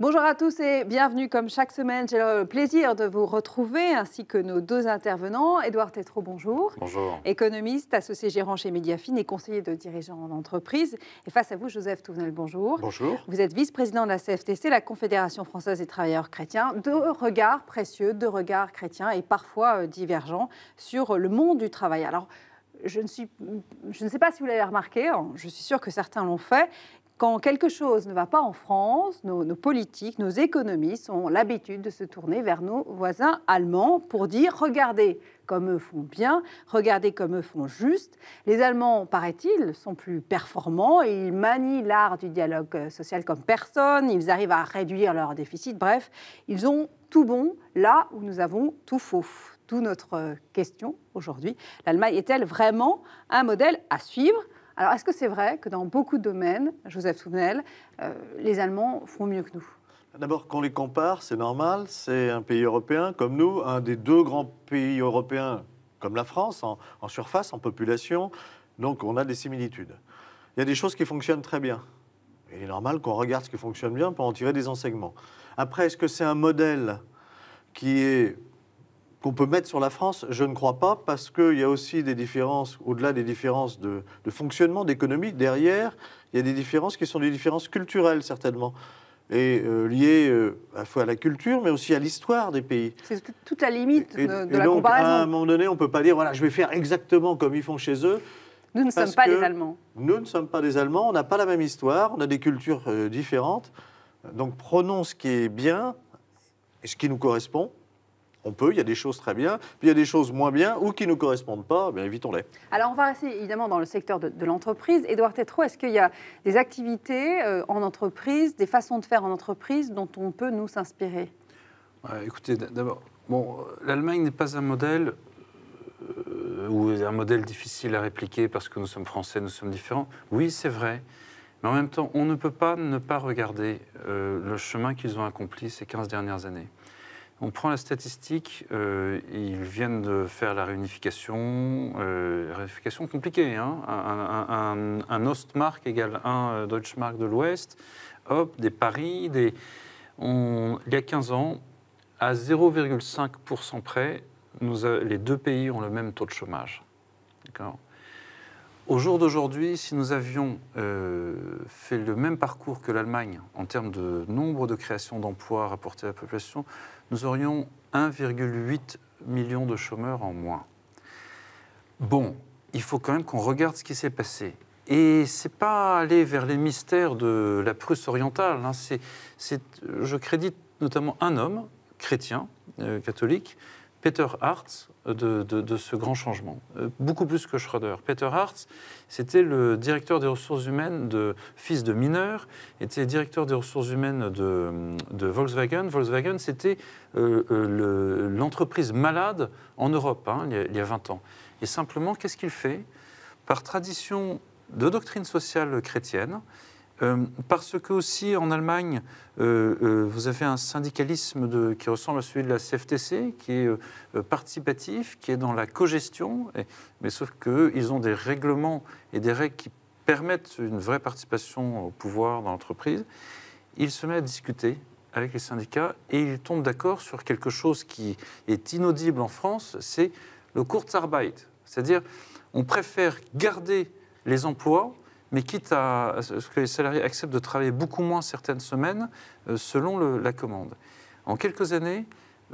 Bonjour à tous et bienvenue comme chaque semaine. J'ai le plaisir de vous retrouver ainsi que nos deux intervenants. Édouard Tétrault, bonjour. Bonjour. Économiste, associé gérant chez Mediafine et conseiller de dirigeants en entreprise. Et face à vous, Joseph Tournel, bonjour. Bonjour. Vous êtes vice-président de la CFTC, la Confédération française des travailleurs chrétiens. Deux regards précieux, deux regards chrétiens et parfois euh, divergents sur le monde du travail. Alors, je ne, je ne, sais pas si vous l'avez remarqué, hein, je suis sûre que certains l'ont fait, quand quelque chose ne va pas en France, nos, politiques, nos économies, ont l'habitude de se tourner vers nos voisins allemands pour dire regardez comme eux font bien, regardez comme eux font juste. Les Allemands, paraît-il, sont plus performants, ils manient l'art du dialogue euh, social comme personne, ils arrivent à réduire leur déficit, bref, ils ont tout bon là où nous avons tout faux. D'où notre euh, question aujourd'hui. L'Allemagne est-elle vraiment un modèle à suivre alors, est-ce que c'est vrai que dans beaucoup de domaines, Joseph Souvenel, euh, les Allemands font mieux que nous D'abord, qu'on les compare, c'est normal. C'est un pays européen comme nous, un des deux grands pays européens comme la France, en, en surface, en population. Donc, on a des similitudes. Il y a des choses qui fonctionnent très bien. Il est normal qu'on regarde ce qui fonctionne bien pour en tirer des enseignements. Après, est-ce que c'est un modèle qui est qu'on peut mettre sur la France Je ne crois pas, parce qu'il y a aussi des différences, au-delà des différences de, fonctionnement, d'économie, derrière, il y a des différences qui sont des différences culturelles, certainement et euh, liées euh, à la fois à la culture, mais aussi à l'histoire des pays. C'est toute la limite de, et la comparaison. À un moment donné, on ne peut pas dire voilà, je vais faire exactement comme ils font chez eux. Nous ne sommes pas des Allemands. Nous ne sommes pas des Allemands. On n'a pas la même histoire. On a des cultures euh, différentes. Donc prenons ce qui est bien et ce qui nous correspond, on peut, il y a des choses très bien, puis il y a des choses moins bien ou qui ne correspondent pas, eh bien évitons-les. Alors on va rester évidemment dans le secteur de, l'entreprise. Édouard Tétrault, est-ce qu'il y a des activités euh, en entreprise, des façons de faire en entreprise dont on peut nous s'inspirer Écoutez, d'abord, bon, l'Allemagne n'est pas un modèle euh, ou un modèle difficile à répliquer parce que nous sommes français, nous sommes différents. Oui, c'est vrai. Mais en même temps, on ne peut pas ne pas regarder euh, le chemin qu'ils ont accompli ces 15 dernières années. On prend la statistique, euh, ils viennent de faire la réunification, euh, réunification compliquée, hein. un, Ostmark égale un euh, Deutschmark de l'Ouest, hop, des paris, des... il y a 15 ans, à 0,5% près, les deux pays ont le même taux de chômage. D'accord au jour d'aujourd'hui, si nous avions euh, fait le même parcours que l'Allemagne en termes de nombre de créations d'emplois rapportées à la population, nous aurions 1,8 million de chômeurs en moins. Bon, il faut quand même qu'on regarde ce qui s'est passé. Et c'est pas aller vers les mystères de la Prusse orientale. Hein. je crédite notamment un homme chrétien, euh, catholique, Peter Hartz de, ce grand changement, euh, beaucoup plus que Schroeder. Peter Hartz, c'était le directeur des ressources humaines de fils de mineur, était directeur des ressources humaines de, Volkswagen. Volkswagen, c'était euh, euh, l'entreprise malade en Europe, hein, il, y a, il, y a, 20 ans. Et simplement, qu'est-ce qu'il fait Par tradition de doctrine sociale chrétienne, euh, parce que aussi en Allemagne, euh, euh, vous avez un syndicalisme qui ressemble à celui de la CFTC, qui est participatif, qui est dans la cogestion, mais sauf qu'eux, ils ont des règlements et des règles qui permettent une vraie participation au pouvoir dans l'entreprise. Ils se mettent à discuter avec les syndicats et ils tombent d'accord sur quelque chose qui est inaudible en France, c'est le Kurzarbeit. C'est-à-dire, on préfère garder les emplois mais quitte à ce que les salariés acceptent de travailler beaucoup moins certaines semaines euh, selon la commande. En quelques années,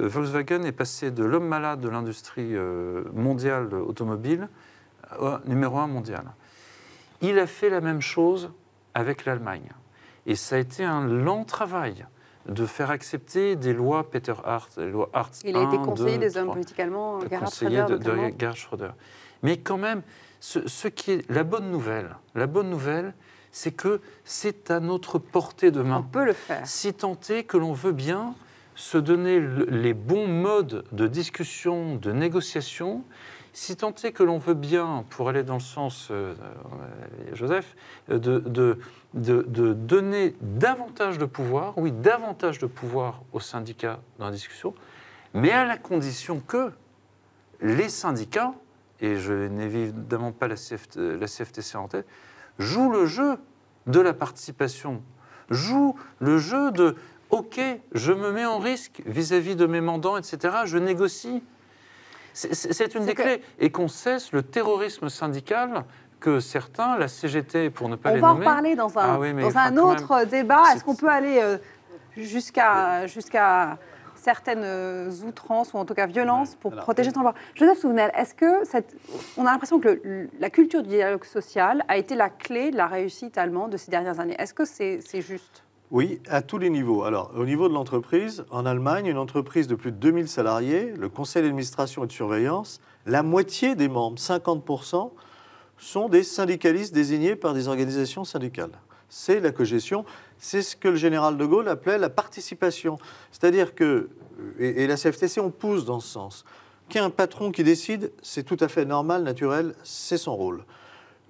euh, Volkswagen est passé de l'homme malade de l'industrie euh, mondiale automobile au numéro un mondial. Il a fait la même chose avec l'Allemagne. Et ça a été un lent travail de faire accepter des lois Peter Hart, les lois Hart. Il a été conseiller des hommes politiquement, allemands, euh, Gerhard Schröder. De, de Gerhard Schröder. Mais quand même, ce, qui est la bonne nouvelle, la bonne nouvelle, c'est que c'est à notre portée de main. On peut le faire. Si tant est que l'on veut bien se donner les bons modes de discussion, de négociation, si tant est que l'on veut bien, pour aller dans le sens, euh, euh, Joseph, euh, de, donner davantage de pouvoir, oui, davantage de pouvoir aux syndicats dans la discussion, mais à la condition que les syndicats, et je n'ai évidemment pas la, CFTC en tête, jouent le jeu de la participation, jouent le jeu de OK, je me mets en risque vis à -vis de mes mandants, etc. Je négocie. C'est une des clés. Et qu'on cesse le terrorisme syndical que certains, la CGT, pour ne pas les nommer... On va en parler dans un, ah un autre débat. Est-ce qu'on peut aller euh, jusqu'à... jusqu'à certaines euh, outrances ou en tout cas violences pour protéger son emploi. Joseph Souvenel, est-ce que on a l'impression que la culture du dialogue social a été la clé de la réussite allemande de ces dernières années Est-ce que c'est juste oui, à tous les niveaux. Alors, au niveau de l'entreprise, en Allemagne, une entreprise de plus de 2000 salariés, le conseil d'administration et de surveillance, la moitié des membres, 50%, sont des syndicalistes désignés par des organisations syndicales. C'est la cogestion, c'est ce que le général de Gaulle appelait la participation. C'est-à-dire que, euh, et, la CFTC, on pousse dans ce sens, qu'un patron qui décide, c'est tout à fait normal, naturel, c'est son rôle.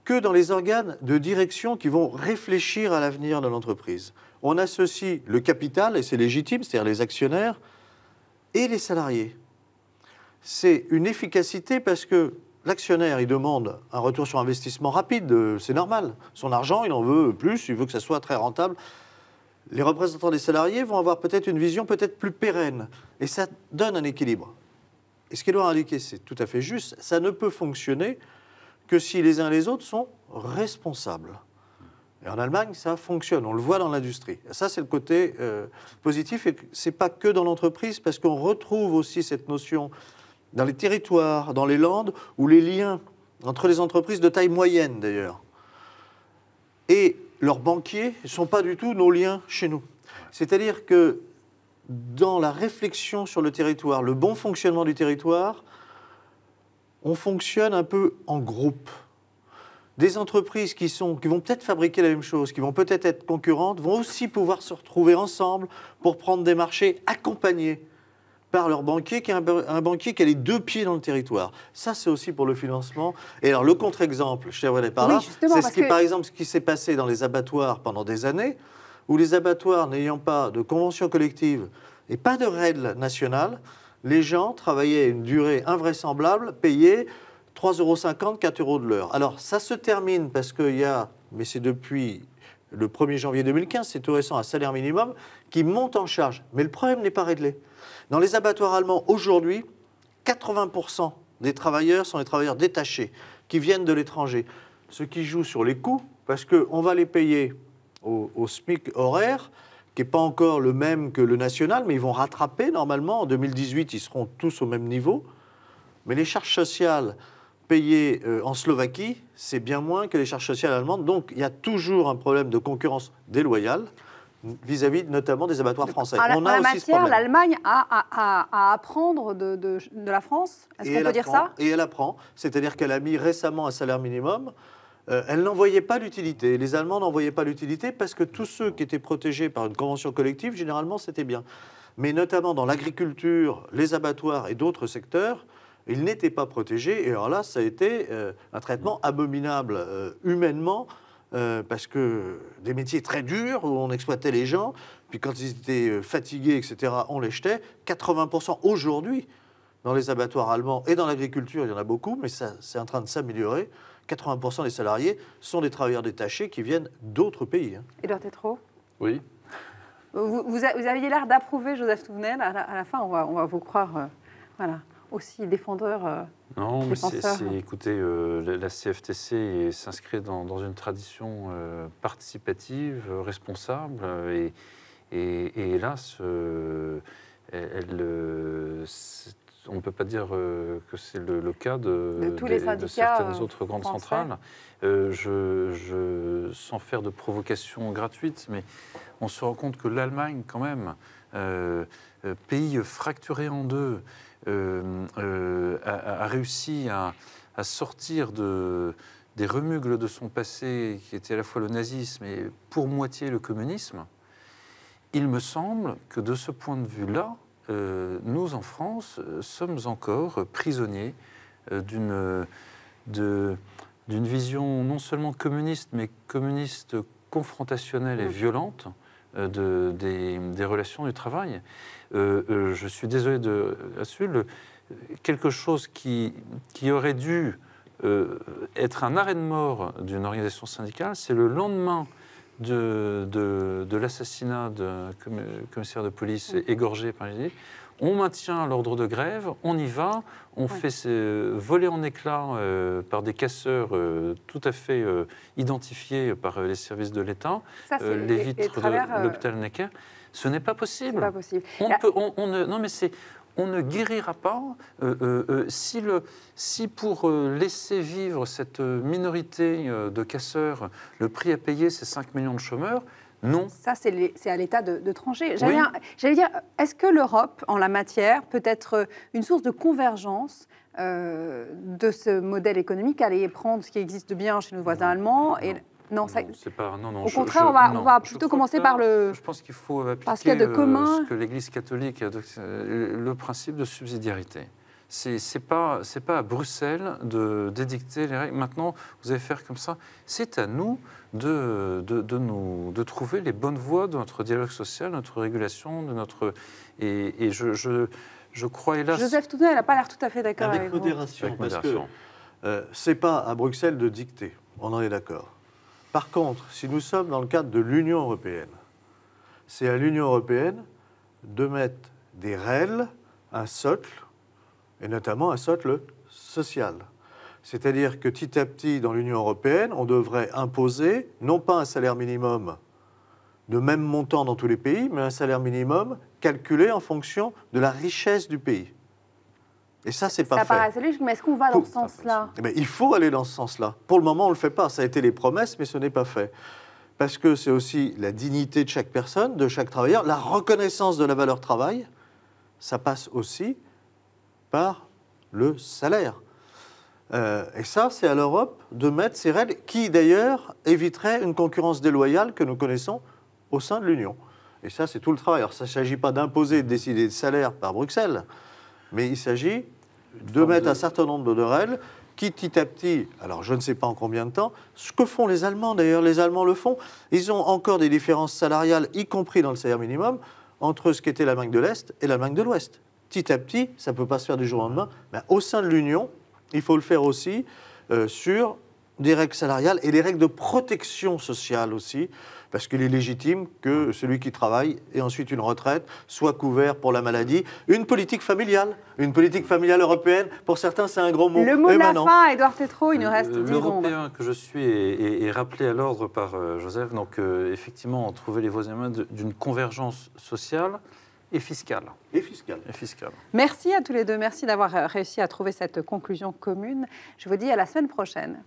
Que dans les organes de direction qui vont réfléchir à l'avenir de l'entreprise on associe le capital, et c'est légitime, c'est-à-dire les actionnaires, et les salariés. C'est une efficacité parce que l'actionnaire, il demande un retour sur investissement rapide, euh, c'est normal. Son argent, il en veut plus, il veut que ça soit très rentable. Les représentants des salariés vont avoir peut-être une vision peut-être plus pérenne, et ça donne un équilibre. Et ce qu'il doit indiquer, c'est tout à fait juste, ça ne peut fonctionner que si les uns et les autres sont responsables. Et en Allemagne, ça fonctionne, on le voit dans l'industrie. Ça, c'est le côté euh, positif, et ce n'est pas que dans l'entreprise, parce qu'on retrouve aussi cette notion dans les territoires, dans les landes, où les liens entre les entreprises de taille moyenne, d'ailleurs, et leurs banquiers ne sont pas du tout nos liens chez nous. C'est-à-dire que dans la réflexion sur le territoire, le bon fonctionnement du territoire, on fonctionne un peu en groupe des entreprises qui, sont, qui vont peut-être fabriquer la même chose, qui vont peut-être être concurrentes, vont aussi pouvoir se retrouver ensemble pour prendre des marchés accompagnés par leur banquier, qui est un, banquier qui a les deux pieds dans le territoire. Ça, c'est aussi pour le financement. Et alors, le contre-exemple, je par c'est ce qui, par exemple ce qui s'est passé dans les abattoirs pendant des années, où les abattoirs n'ayant pas de convention collective et pas de règles nationales, les gens travaillaient une durée invraisemblable, payés, 3,50 euros, 4 euros de l'heure. Alors, ça se termine parce qu'il y a, mais c'est depuis le 1er janvier 2015, c'est tout récent, un salaire minimum qui monte en charge. Mais le problème n'est pas réglé. Dans les abattoirs allemands, aujourd'hui, 80% des travailleurs sont des travailleurs détachés, qui viennent de l'étranger. Ce qui joue sur les coûts, parce qu'on va les payer au, au SMIC horaire, qui n'est pas encore le même que le national, mais ils vont rattraper normalement. En 2018, ils seront tous au même niveau. Mais les charges sociales, Payé euh, en Slovaquie, c'est bien moins que les charges sociales allemandes. Donc il y a toujours un problème de concurrence déloyale vis-à-vis notamment des abattoirs français. En la, on matière, l'Allemagne a, à apprendre de, la France. Est-ce qu'on peut dire ça Et elle apprend, c'est-à-dire qu'elle a mis récemment un salaire minimum. Euh, elle n'en voyait pas l'utilité. Les Allemands n'en voyaient pas l'utilité parce que tous ceux qui étaient protégés par une convention collective, généralement, c'était bien. Mais notamment dans l'agriculture, les abattoirs et d'autres secteurs, ils n'étaient pas protégés. Et alors là, ça a été euh, un traitement abominable euh, humainement, euh, parce que des métiers très durs où on exploitait les gens, puis quand ils étaient fatigués, etc., on les jetait. 80% aujourd'hui, dans les abattoirs allemands et dans l'agriculture, il y en a beaucoup, mais ça, c'est en train de s'améliorer. 80% des salariés sont des travailleurs détachés qui viennent d'autres pays. Édouard hein. trop Oui. Vous, vous, aviez l'air d'approuver Joseph Touvenel. À la, fin, on va, on va vous croire. voilà aussi défendeur euh, Non, mais c'est, hein. écoutez, euh, la CFTC s'inscrit dans, dans, une tradition euh, participative, responsable, et, et, hélas, elle, on ne peut pas dire que c'est le, cas de, de, tous les de certaines autres grandes centrales. je, je, sans faire de provocation gratuite, mais on se rend compte que l'Allemagne, quand même, pays fracturé en deux, euh, euh, a, réussi à, sortir des remugles de son passé, qui était à la fois le nazisme et pour moitié le communisme, il me semble que de ce point de vue-là, euh, nous en France sommes encore prisonniers d'une vision non seulement communiste, mais communiste confrontationnelle et mm. violente, euh, des, relations du travail. Euh, euh, je suis désolé de la Quelque chose qui, aurait dû être un arrêt de mort d'une organisation syndicale, c'est le lendemain de, de, l'assassinat d'un commissaire de police égorgé par les on maintient l'ordre de grève, on y va, on fait voler en éclats euh, par des casseurs euh, tout à fait euh, identifiés par les services de l'État, les vitres de l'hôpital Necker. Ce n'est pas possible. On, ne, non, mais c'est on ne guérira pas si, si, pour laisser vivre cette minorité de casseurs, le prix à payer, c'est 5 millions de chômeurs. Non. Ça, c'est à l'État de, de, trancher. J'allais dire, est-ce que l'Europe, en la matière, peut être euh, une source de convergence euh, de ce modèle économique, aller prendre ce qui existe bien chez nos voisins allemands et, non, c'est pas, Au contraire, on va, plutôt commencer par le. Je pense qu'il faut appliquer de euh, que l'Église catholique, le principe de subsidiarité. C'est pas pas à Bruxelles de d'édicter les règles. Maintenant, vous allez faire comme ça. C'est à nous de, nous, de trouver les bonnes voies de notre dialogue social, notre régulation, de notre et, je, je, je, crois hélas. Joseph n'a pas l'air tout à fait d'accord avec, avec, modération, euh, c'est pas à Bruxelles de dicter. On en est d'accord. Par contre, si nous sommes dans le cadre de l'Union européenne, c'est à l'Union européenne de mettre des règles, un socle et notamment un socle social. C'est-à-dire que petit à petit, dans l'Union européenne, on devrait imposer non pas un salaire minimum de même montant dans tous les pays, mais un salaire minimum calculé en fonction de la richesse du pays. Et ça, c'est pas fait. Ça paraît logique, mais est-ce qu'on va dans ce sens-là eh ben, Il faut aller dans ce sens-là. Pour le moment, on ne le fait pas. Ça a été les promesses, mais ce n'est pas fait. Parce que c'est aussi la dignité de chaque personne, de chaque travailleur, la reconnaissance de la valeur travail. Ça passe aussi par le salaire. Euh, et ça, c'est à l'Europe de mettre ces règles qui, d'ailleurs, éviteraient une concurrence déloyale que nous connaissons au sein de l'Union. Et ça, c'est tout le travail. Alors, ça ne s'agit pas d'imposer, de décider de salaire par Bruxelles, mais il s'agit de mettre un certain nombre de règles qui, petit à petit, alors je ne sais pas en combien de temps, ce que font les Allemands, d'ailleurs, les Allemands le font. Ils ont encore des différences salariales, y compris dans le salaire minimum, entre ce qu'était la banque de l'Est et la banque de l'Ouest petit à petit, ça ne peut pas se faire du jour au lendemain, mais ben, au sein de l'Union, il faut le faire aussi euh, sur des règles salariales et des règles de protection sociale aussi, parce qu'il est légitime que celui qui travaille et ensuite une retraite soit couvert pour la maladie. Une politique familiale, une politique familiale européenne, pour certains c'est un gros mot. Le mot eh de la ben fin, Édouard il nous reste 10 L'Européen que je suis est, rappelé à l'ordre par euh, Joseph, donc euh, effectivement, trouver les voies d'une convergence sociale et fiscale. Et fiscale. Merci à tous les deux. Merci d'avoir euh, réussi à trouver cette conclusion commune. Je vous dis à la semaine prochaine.